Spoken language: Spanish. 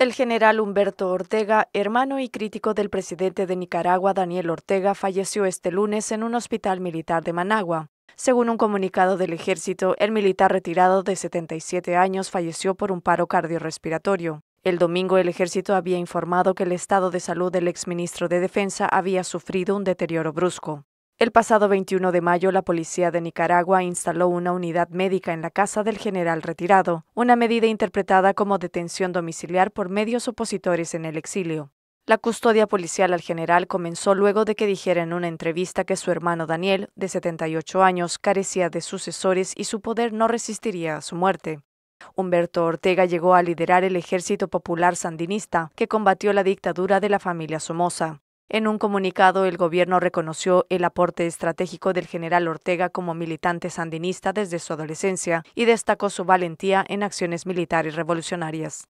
El general Humberto Ortega, hermano y crítico del presidente de Nicaragua Daniel Ortega, falleció este lunes en un hospital militar de Managua. Según un comunicado del ejército, el militar retirado de 77 años falleció por un paro cardiorrespiratorio. El domingo el ejército había informado que el estado de salud del exministro de Defensa había sufrido un deterioro brusco. El pasado 21 de mayo, la policía de Nicaragua instaló una unidad médica en la casa del general retirado, una medida interpretada como detención domiciliar por medios opositores en el exilio. La custodia policial al general comenzó luego de que dijera en una entrevista que su hermano Daniel, de 78 años, carecía de sucesores y su poder no resistiría a su muerte. Humberto Ortega llegó a liderar el Ejército Popular Sandinista, que combatió la dictadura de la familia Somoza. En un comunicado, el gobierno reconoció el aporte estratégico del general Ortega como militante sandinista desde su adolescencia y destacó su valentía en acciones militares revolucionarias.